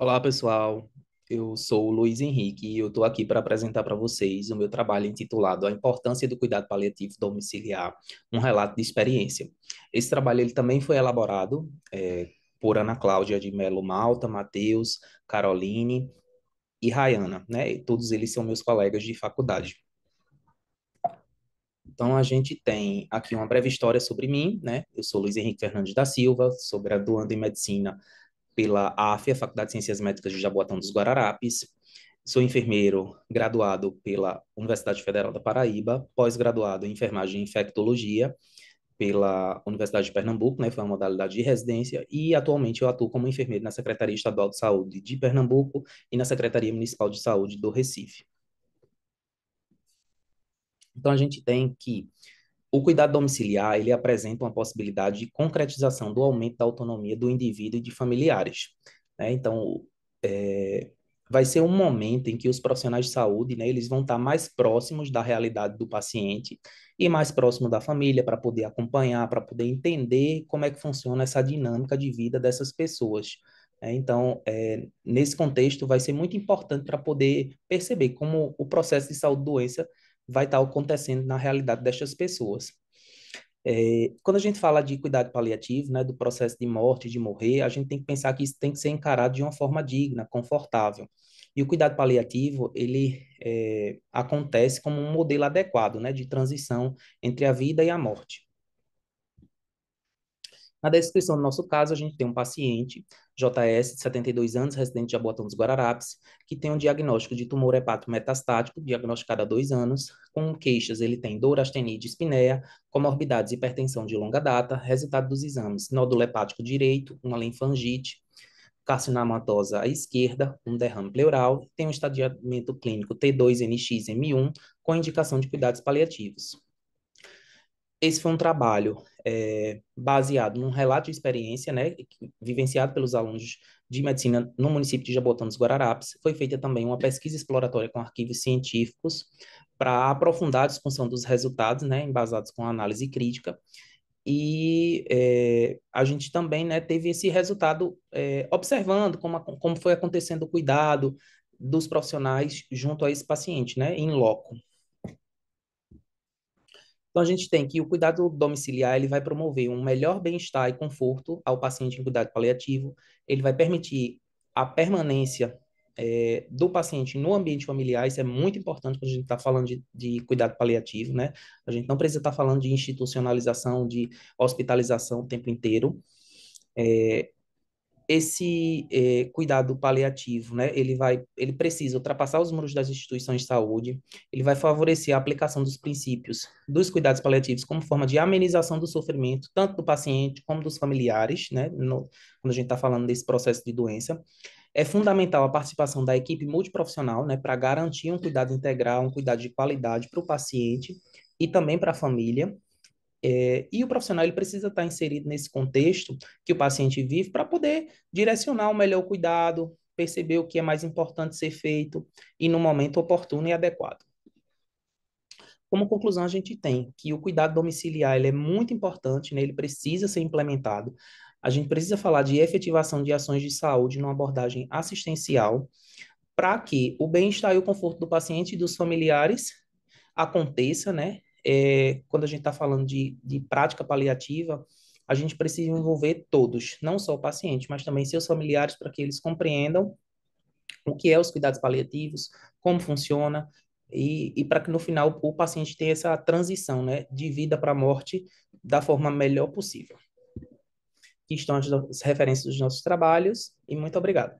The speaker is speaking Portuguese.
Olá, pessoal. Eu sou o Luiz Henrique e eu estou aqui para apresentar para vocês o meu trabalho intitulado A Importância do Cuidado Paliativo Domiciliar, um relato de experiência. Esse trabalho ele também foi elaborado é, por Ana Cláudia de Melo Malta, Matheus, Caroline e Rayana, né? E todos eles são meus colegas de faculdade. Então, a gente tem aqui uma breve história sobre mim, né? Eu sou Luiz Henrique Fernandes da Silva, sou graduando em Medicina pela AFE, a Faculdade de Ciências Médicas de Jaboatão dos Guararapes. Sou enfermeiro graduado pela Universidade Federal da Paraíba, pós-graduado em enfermagem e infectologia pela Universidade de Pernambuco, né, foi uma modalidade de residência, e atualmente eu atuo como enfermeiro na Secretaria Estadual de Saúde de Pernambuco e na Secretaria Municipal de Saúde do Recife. Então, a gente tem que o cuidado domiciliar, ele apresenta uma possibilidade de concretização do aumento da autonomia do indivíduo e de familiares. Né? Então, é, vai ser um momento em que os profissionais de saúde, né, eles vão estar mais próximos da realidade do paciente e mais próximo da família para poder acompanhar, para poder entender como é que funciona essa dinâmica de vida dessas pessoas. Né? então, é, nesse contexto, vai ser muito importante para poder perceber como o processo de saúde-doença vai estar acontecendo na realidade destas pessoas. É, quando a gente fala de cuidado paliativo, né, do processo de morte, de morrer, a gente tem que pensar que isso tem que ser encarado de uma forma digna, confortável. E o cuidado paliativo, ele é, acontece como um modelo adequado né, de transição entre a vida e a morte. Na descrição do nosso caso, a gente tem um paciente, JS, de 72 anos, residente de Abotão dos Guararapes, que tem um diagnóstico de tumor hepato metastático, diagnosticado há dois anos, com queixas, ele tem dor, astenia de comorbidades e hipertensão de longa data, resultado dos exames, nódulo hepático direito, uma linfangite, carcinomatosa à esquerda, um derrame pleural, tem um estadiamento clínico t 2 nxm 1 com indicação de cuidados paliativos. Esse foi um trabalho é, baseado num relato de experiência, né, vivenciado pelos alunos de medicina no município de Jabotão dos Guararapes. Foi feita também uma pesquisa exploratória com arquivos científicos para aprofundar a discussão dos resultados, né, embasados com análise crítica. E é, a gente também né, teve esse resultado é, observando como, a, como foi acontecendo o cuidado dos profissionais junto a esse paciente, né, em loco. Então a gente tem que o cuidado domiciliar, ele vai promover um melhor bem-estar e conforto ao paciente em cuidado paliativo, ele vai permitir a permanência é, do paciente no ambiente familiar, isso é muito importante quando a gente está falando de, de, cuidado paliativo, né? A gente não precisa estar tá falando de institucionalização, de hospitalização o tempo inteiro. É, esse eh, cuidado paliativo, né, ele vai, ele precisa ultrapassar os muros das instituições de saúde, ele vai favorecer a aplicação dos princípios dos cuidados paliativos como forma de amenização do sofrimento, tanto do paciente como dos familiares, né, no, quando a gente está falando desse processo de doença. É fundamental a participação da equipe multiprofissional, né, para garantir um cuidado integral, um cuidado de qualidade para o paciente e também para a família, é, e o profissional ele precisa estar inserido nesse contexto que o paciente vive para poder direcionar o melhor cuidado, perceber o que é mais importante ser feito e no momento oportuno e adequado. Como conclusão, a gente tem que o cuidado domiciliar ele é muito importante, né? ele precisa ser implementado. A gente precisa falar de efetivação de ações de saúde numa abordagem assistencial para que o bem-estar e o conforto do paciente e dos familiares aconteça, né? é, quando a gente está falando de, de prática paliativa, a gente precisa envolver todos, não só o paciente, mas também seus familiares, para que eles compreendam o que é os cuidados paliativos, como funciona, e, e para que no final o paciente tenha essa transição né, de vida para morte da forma melhor possível. Aqui estão as referências dos nossos trabalhos, e muito obrigado.